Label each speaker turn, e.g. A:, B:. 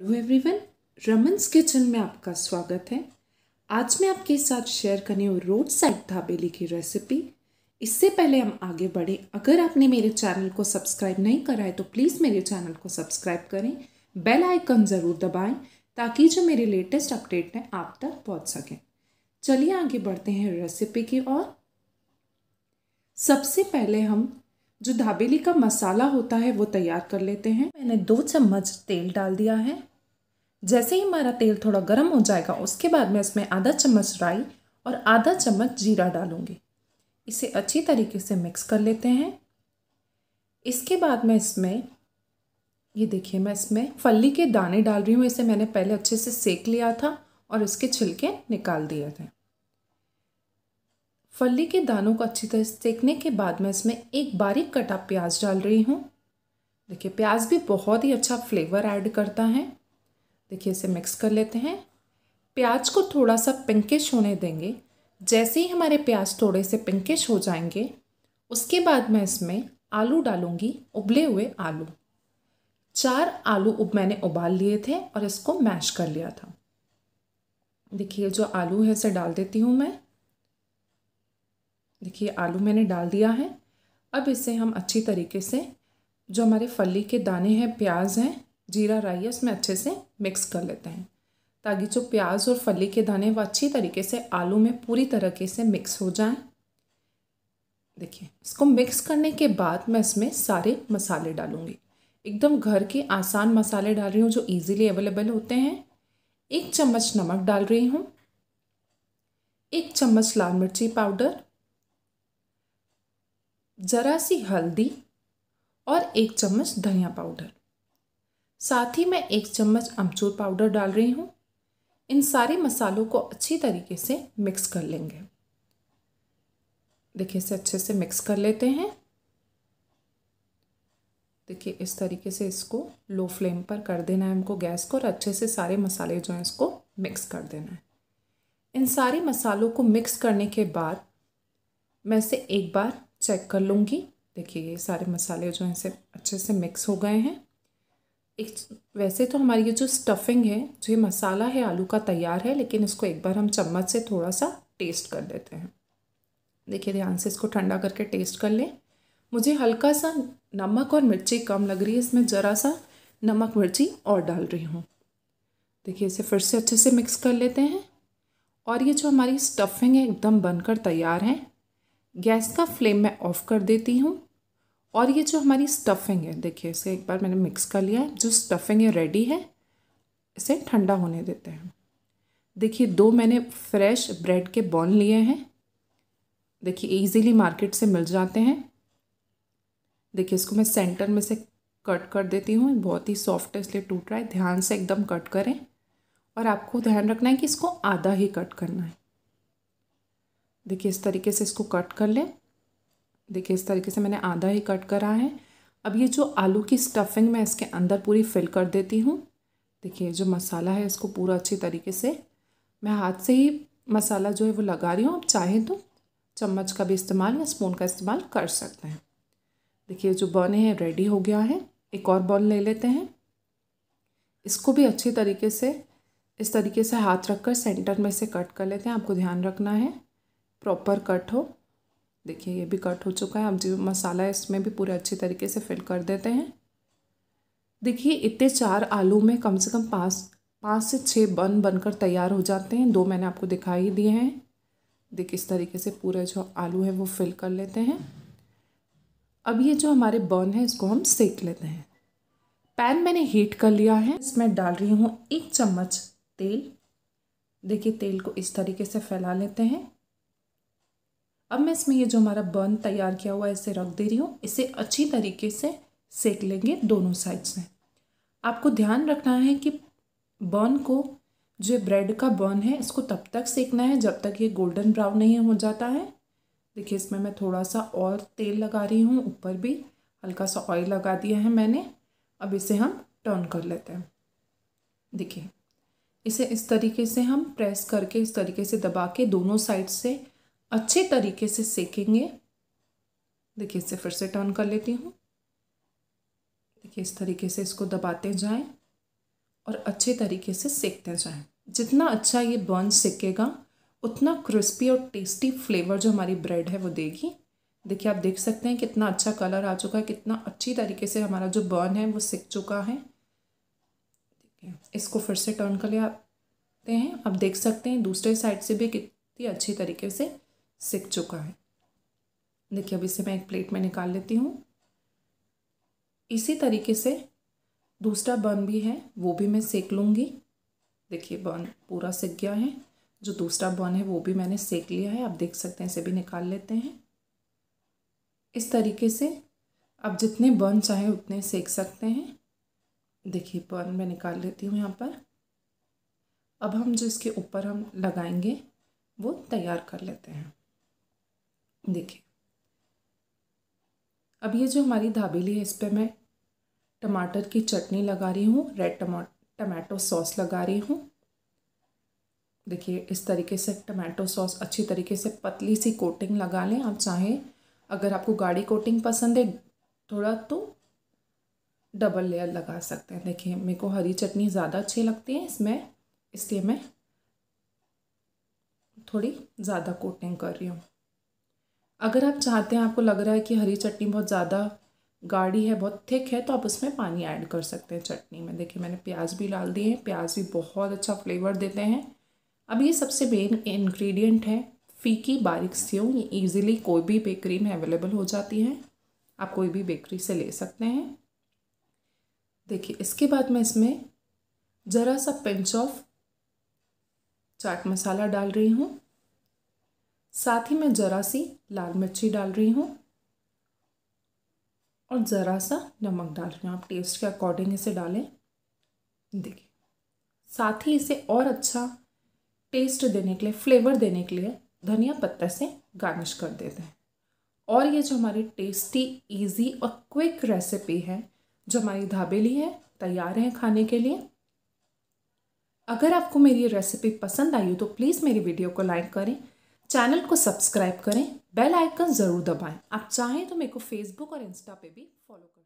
A: hello everyone रमन्स kitchen में आपका स्वागत है आज मैं आपके साथ शेयर करने हूँ रोड साइड धाबेली की रेसिपी इससे पहले हम आगे बढ़े अगर आपने मेरे चैनल को सब्सक्राइब नहीं करा है तो प्लीज़ मेरे चैनल को सब्सक्राइब करें बेल आइकन ज़रूर दबाएं ताकि जो मेरे लेटेस्ट अपडेट हैं आप तक पहुँच सकें चलिए आगे बढ़ते हैं रेसिपी की और सबसे पहले हम जो धाबेली का मसाला होता है वो तैयार कर लेते हैं मैंने दो चम्मच तेल डाल दिया है जैसे ही हमारा तेल थोड़ा गर्म हो जाएगा उसके बाद मैं इसमें आधा चम्मच राई और आधा चम्मच जीरा डालूँगी इसे अच्छी तरीके से मिक्स कर लेते हैं इसके बाद मैं इसमें ये देखिए मैं इसमें फली के दाने डाल रही हूँ इसे मैंने पहले अच्छे से सेक लिया था और इसके छिलके निकाल दिए थे फली के दानों को अच्छी तरह सेकने के बाद मैं इसमें एक बारीक कटा प्याज डाल रही हूँ देखिए प्याज भी बहुत ही अच्छा फ्लेवर ऐड करता है देखिए इसे मिक्स कर लेते हैं प्याज को थोड़ा सा पिंकिश होने देंगे जैसे ही हमारे प्याज थोड़े से पिंकिश हो जाएंगे उसके बाद मैं इसमें आलू डालूंगी उबले हुए आलू चार आलू उब मैंने उबाल लिए थे और इसको मैश कर लिया था देखिए जो आलू है इसे डाल देती हूँ मैं देखिए आलू मैंने डाल दिया है अब इसे हम अच्छी तरीके से जो हमारे फली के दाने हैं प्याज हैं जीरा राई है उसमें अच्छे से मिक्स कर लेते हैं ताकि जो प्याज और फली के दाने वो अच्छी तरीके से आलू में पूरी तरीके से मिक्स हो जाए देखिए इसको मिक्स करने के बाद मैं इसमें सारे मसाले डालूँगी एकदम घर के आसान मसाले डाल रही हूँ जो इजीली अवेलेबल होते हैं एक चम्मच नमक डाल रही हूँ एक चम्मच लाल मिर्ची पाउडर ज़रा सी हल्दी और एक चम्मच धनिया पाउडर साथ ही मैं एक चम्मच अमचूर पाउडर डाल रही हूँ इन सारे मसालों को अच्छी तरीके से मिक्स कर लेंगे देखिए इसे अच्छे से मिक्स कर लेते हैं देखिए इस तरीके से इसको लो फ्लेम पर कर देना है हमको गैस को और अच्छे से सारे मसाले जो हैं इसको मिक्स कर देना है इन सारे मसालों को मिक्स करने के बाद मैं इसे एक बार चेक कर लूँगी देखिए ये सारे मसाले जो हैं इसे अच्छे से मिक्स हो गए हैं एक वैसे तो हमारी ये जो स्टफिंग है जो ये मसाला है आलू का तैयार है लेकिन इसको एक बार हम चम्मच से थोड़ा सा टेस्ट कर लेते हैं देखिए ध्यान से इसको ठंडा करके टेस्ट कर लें मुझे हल्का सा नमक और मिर्ची कम लग रही है इसमें ज़रा सा नमक मिर्ची और डाल रही हूँ देखिए इसे फिर से अच्छे से मिक्स कर लेते हैं और ये जो हमारी स्टफिंग है एकदम बनकर तैयार है गैस का फ्लेम मैं ऑफ़ कर देती हूँ और ये जो हमारी स्टफिंग है देखिए इसे एक बार मैंने मिक्स कर लिया है जो स्टफिंग है रेडी है इसे ठंडा होने देते हैं देखिए दो मैंने फ्रेश ब्रेड के बॉन लिए हैं देखिए इजीली मार्केट से मिल जाते हैं देखिए इसको मैं सेंटर में से कट कर देती हूँ बहुत ही सॉफ्ट है इसलिए टूट रहा है ध्यान से एकदम कट करें और आपको ध्यान रखना है कि इसको आधा ही कट करना है देखिए इस तरीके से इसको कट कर लें देखिए इस तरीके से मैंने आधा ही कट करा है अब ये जो आलू की स्टफिंग मैं इसके अंदर पूरी फिल कर देती हूँ देखिए जो मसाला है इसको पूरा अच्छी तरीके से मैं हाथ से ही मसाला जो है वो लगा रही हूँ आप चाहें तो चम्मच का भी इस्तेमाल या स्पून का इस्तेमाल कर सकते हैं देखिए जो बॉन है रेडी हो गया है एक और बॉल ले लेते हैं इसको भी अच्छी तरीके से इस तरीके से हाथ रख कर सेंटर में से कट कर लेते हैं आपको ध्यान रखना है प्रॉपर कट हो देखिए ये भी कट हो चुका है अब जो मसाला है इसमें भी पूरे अच्छे तरीके से फिल कर देते हैं देखिए इतने चार आलू में कम से कम पाँच पाँच से छः बन बनकर तैयार हो जाते हैं दो मैंने आपको दिखाई दिए हैं देखिए इस तरीके से पूरे जो आलू है वो फिल कर लेते हैं अब ये जो हमारे बर्न है इसको हम सेक लेते हैं पैन मैंने हीट कर लिया है इसमें डाल रही हूँ एक चम्मच तेल देखिए तेल को इस तरीके से फैला लेते हैं अब मैं इसमें ये जो हमारा बर्न तैयार किया हुआ है इसे रख दे रही हूँ इसे अच्छी तरीके से सेक लेंगे दोनों साइड से आपको ध्यान रखना है कि बर्न को जो ब्रेड का बर्न है इसको तब तक सेकना है जब तक ये गोल्डन ब्राउन नहीं हो जाता है देखिए इसमें मैं थोड़ा सा और तेल लगा रही हूँ ऊपर भी हल्का सा ऑयल लगा दिया है मैंने अब इसे हम टर्न कर लेते हैं देखिए इसे इस तरीके से हम प्रेस करके इस तरीके से दबा के दोनों साइड से अच्छे तरीके से सेकेंगे देखिए इसे फिर से टर्न कर लेती हूँ देखिए इस तरीके से इसको दबाते जाएं और अच्छे तरीके से सेकते जाएं जितना अच्छा ये बर्न सेकेगा उतना क्रिस्पी और टेस्टी फ्लेवर जो हमारी ब्रेड है वो देगी देखिए आप देख सकते हैं कितना अच्छा कलर आ चुका है कितना अच्छी तरीके से हमारा जो बर्न है वो सिक चुका है इसको फिर से टर्न कर ले आते हैं आप देख सकते हैं दूसरे साइड से भी कितनी अच्छी तरीके से सिक चुका है देखिए अब इसे मैं एक प्लेट में निकाल लेती हूँ इसी तरीके से दूसरा बन भी है वो भी मैं सेक लूँगी देखिए बन पूरा सिक गया है जो दूसरा बन है वो भी मैंने सेक लिया है आप देख सकते हैं इसे भी निकाल लेते हैं इस तरीके से आप जितने बन चाहे उतने सेक सकते हैं देखिए बन मैं निकाल लेती हूँ यहाँ पर अब हम जो इसके ऊपर हम लगाएंगे वो तैयार कर लेते हैं देखिए अब ये जो हमारी धाबेली है इस पर मैं टमाटर की चटनी लगा रही हूँ रेड टमा टमाटो सॉस लगा रही हूँ देखिए इस तरीके से टमाटो सॉस अच्छी तरीके से पतली सी कोटिंग लगा लें आप चाहें अगर आपको गाढ़ी कोटिंग पसंद है थोड़ा तो डबल लेयर लगा सकते हैं देखिए मेरे को हरी चटनी ज़्यादा अच्छी लगती है इसमें इसलिए मैं थोड़ी ज़्यादा कोटिंग कर रही हूँ अगर आप चाहते हैं आपको लग रहा है कि हरी चटनी बहुत ज़्यादा गाढ़ी है बहुत थिक है तो आप उसमें पानी ऐड कर सकते हैं चटनी में देखिए मैंने प्याज भी डाल दिए हैं प्याज भी बहुत अच्छा फ्लेवर देते हैं अब ये सबसे मेन इन्ग्रीडियंट है फीकी बारीक सेव ये ईजिली कोई भी बेकरी में अवेलेबल हो जाती है आप कोई भी बेकरी से ले सकते हैं देखिए इसके बाद मैं इसमें ज़रा सा पिंच ऑफ चाट मसाला डाल रही हूँ साथ ही मैं ज़रा सी लाल मिर्ची डाल रही हूँ और ज़रा सा नमक डाल रही हूँ आप टेस्ट के अकॉर्डिंग इसे डालें देखिए साथ ही इसे और अच्छा टेस्ट देने के लिए फ्लेवर देने के लिए धनिया पत्ता से गार्निश कर देते हैं और ये जो हमारी टेस्टी इजी और क्विक रेसिपी है जो हमारी धाबेली है तैयार है खाने के लिए अगर आपको मेरी रेसिपी पसंद आई हो तो प्लीज़ मेरी वीडियो को लाइक करें चैनल को सब्सक्राइब करें बेल आइकन ज़रूर दबाएं आप चाहें तो मेरे को फेसबुक और इंस्टा पे भी फॉलो करें